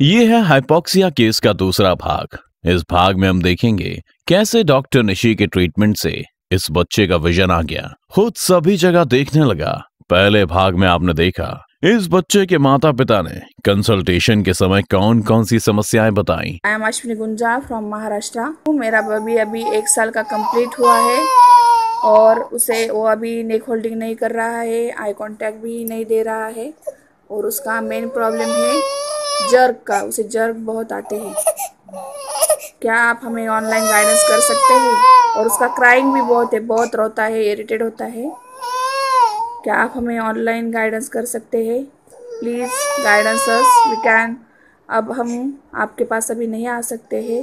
ये है hypoxia case का दूसरा भाग इस भाग में हम देखेंगे कैसे डॉक्टर निशी के ट्रीटमेंट से इस बच्चे का विजन आ गया खुद सभी जगह देखने लगा पहले भाग में आपने देखा इस बच्चे के माता पिता ने कंसल्टेशन के समय कौन कौन सी समस्याएं बताई I am Ashwini Gunja from Maharashtra मेरा बेबी अभी एक साल का कंप्लीट हुआ है और उसे वो अभी नेक होल्डिंग नहीं कर रहा है आई कांटेक्ट भी नहीं दे रहा है और उसका मेन प्रॉब्लम है जर्क का उसे जर्क बहुत आते हैं क्या आप हमें ऑनलाइन गाइडेंस कर सकते हैं और उसका क्राइंग भी बहुत है बहुत रोता है इरिटेड होता है क्या आप हमें ऑनलाइन गाइडेंस कर सकते हैं प्लीज़ गाइडेंस वी कैन अब हम आपके पास अभी नहीं आ सकते हैं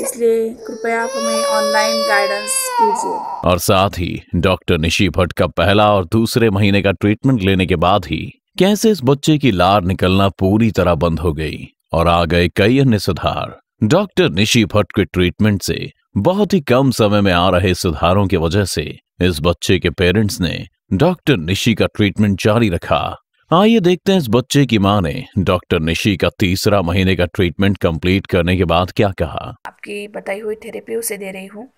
इसलिए कृपया आप हमें ऑनलाइन गाइडेंस कीजिए और साथ ही डॉक्टर निशी भट्ट का पहला और दूसरे महीने का ट्रीटमेंट लेने के बाद ही कैसे इस बच्चे की लार निकलना पूरी तरह बंद हो गई और आ गए कई अन्य सुधार डॉक्टर निशी भट्ट के ट्रीटमेंट से बहुत ही कम समय में आ रहे सुधारों की वजह से इस बच्चे के पेरेंट्स ने डॉक्टर निशी का ट्रीटमेंट जारी रखा आइए देखते हैं इस बच्चे की मां ने डॉक्टर निशी का तीसरा महीने का ट्रीटमेंट कंप्लीट करने के बाद क्या कहा आपकी बताई हुई थेरेपी उसे दे रही हूँ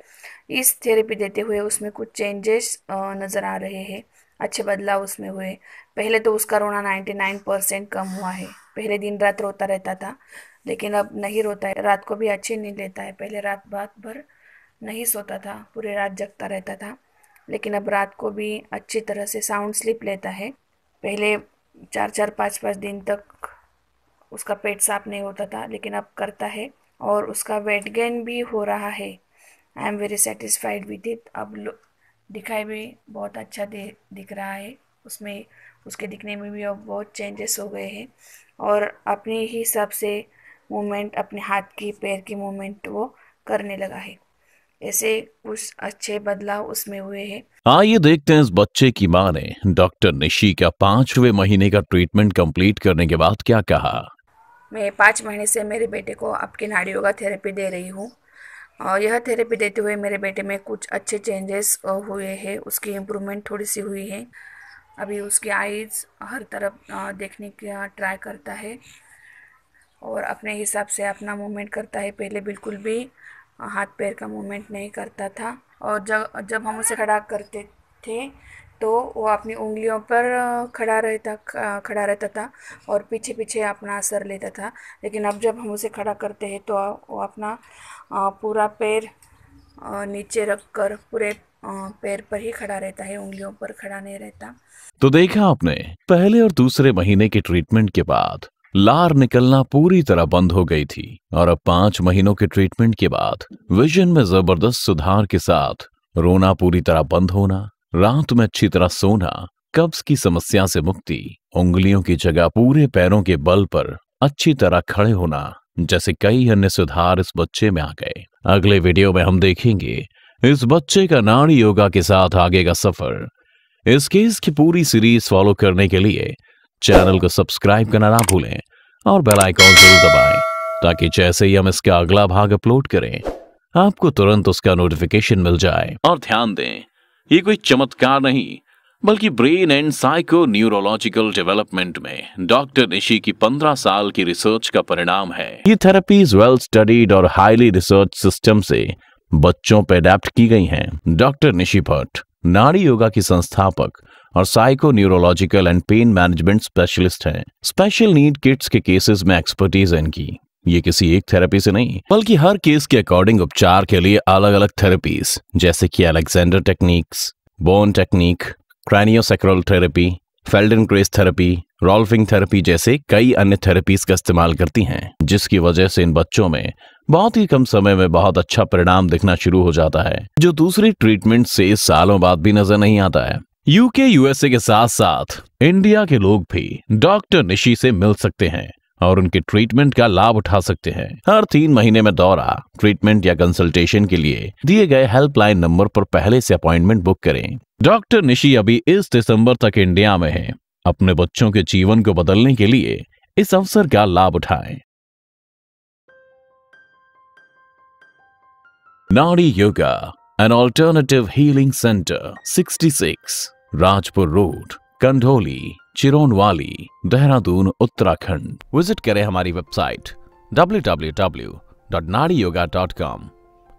इस थेरेपी देते हुए उसमें कुछ चेंजेस नज़र आ रहे हैं अच्छे बदलाव उसमें हुए पहले तो उसका रोना 99 परसेंट कम हुआ है पहले दिन रात रोता रहता था लेकिन अब नहीं रोता है रात को भी अच्छी नींद लेता है पहले रात रात भर नहीं सोता था पूरे रात जगता रहता था लेकिन अब रात को भी अच्छी तरह से साउंड स्लीप लेता है पहले चार चार पाँच पाँच दिन तक उसका पेट साफ नहीं होता था लेकिन अब करता है और उसका वेट गेन भी हो रहा है I am very satisfied with it अब दिखाई में बहुत अच्छा दे दिख रहा है उसमें उसके दिखने में भी अब बहुत चेंजेस हो गए हैं और अपने ही हिसाब से मूवमेंट अपने हाथ की पैर की मूवमेंट वो करने लगा है ऐसे कुछ अच्छे बदलाव उसमें हुए हैं आइए देखते हैं इस बच्चे की माँ ने डॉक्टर निशी का पांचवे महीने का ट्रीटमेंट कंप्लीट करने के बाद क्या कहा मैं पाँच महीने से मेरे बेटे को आपके नाड़ी योगा थेरेपी दे रही हूँ और यह थेरेपी देते हुए मेरे बेटे में कुछ अच्छे चेंजेस हुए हैं उसकी इम्प्रूवमेंट थोड़ी सी हुई है अभी उसकी आइज़ हर तरफ देखने का ट्राई करता है और अपने हिसाब से अपना मूवमेंट करता है पहले बिल्कुल भी हाथ पैर का मूवमेंट नहीं करता था और जब जब हम उसे खड़ा करते थे तो वो अपनी उंगलियों पर खड़ा रहता खड़ा रहता था और पीछे पीछे अपना असर लेता था लेकिन अब जब हम उसे खड़ा करते हैं तो वो अपना पूरा पैर नीचे रख कर पूरे पैर पर ही खड़ा रहता है उंगलियों पर खड़ा नहीं रहता तो देखा आपने पहले और दूसरे महीने के ट्रीटमेंट के बाद लार निकलना पूरी तरह बंद हो गई थी और अब पांच महीनों के ट्रीटमेंट के बाद विजन में जबरदस्त सुधार के साथ रोना पूरी तरह बंद होना रात में अच्छी तरह सोना कब्ज की समस्या से मुक्ति उंगलियों की जगह पूरे पैरों के बल पर अच्छी तरह खड़े होना जैसे कई अन्य सुधार इस बच्चे में आ गए अगले वीडियो में हम देखेंगे इस बच्चे का नाड़ी योगा के साथ आगे का सफर इस केस की पूरी सीरीज फॉलो करने के लिए चैनल को सब्सक्राइब करना ना भूलें और बेल आइकॉन जरूर दबाएं ताकि जैसे ही हम इसका अगला भाग अपलोड करें आपको तुरंत उसका नोटिफिकेशन मिल जाए और ध्यान दें ये कोई चमत्कार नहीं बल्कि brain and psycho neurological development में डॉक्टर निशी की 15 साल की रिसर्च का परिणाम है ये थेरेपीज वेल स्टडीड और हाईली रिसर्च सिस्टम से बच्चों पर अडेप्ट की गई हैं। डॉक्टर निशी भट्ट नाड़ी योगा की संस्थापक और psycho neurological and pain management specialist हैं। स्पेशल नीड किट्स के केसेस में एक्सपर्टीज है इनकी ये किसी एक थेरेपी से नहीं बल्कि हर केस के अकॉर्डिंग उपचार के लिए अलग अलग थेरेपीज जैसे कि Alexander techniques bone technique craniosacral therapy Feldenkrais therapy rolfing therapy जैसे कई अन्य थेरेपीज का इस्तेमाल करती हैं जिसकी वजह से इन बच्चों में बहुत ही कम समय में बहुत अच्छा परिणाम दिखना शुरू हो जाता है जो दूसरे ट्रीटमेंट से सालों बाद भी नजर नहीं आता है यूके यूएसए के साथ साथ इंडिया के लोग भी डॉक्टर निशी से मिल सकते हैं और उनके ट्रीटमेंट का लाभ उठा सकते हैं हर तीन महीने में दौरा ट्रीटमेंट या कंसल्टेशन के लिए दिए गए हेल्पलाइन नंबर पर पहले से अपॉइंटमेंट बुक करें डॉक्टर निशी अभी इस दिसंबर तक इंडिया में हैं। अपने बच्चों के जीवन को बदलने के लिए इस अवसर का लाभ उठाएं। Nadi yoga an alternative healing centre 66 Rajpur road Kandholi Chironwali Dehradun Uttarakhand visit करें हमारी वेबसाइट डब्ल्यू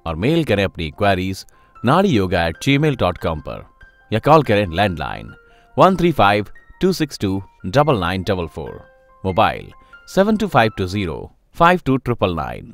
और मेल करें अपनी queries Nadi yoga at Gmail dot com पर या कॉल करें landline one three five two six two double nine double four mobile seven two five two zero five two triple nine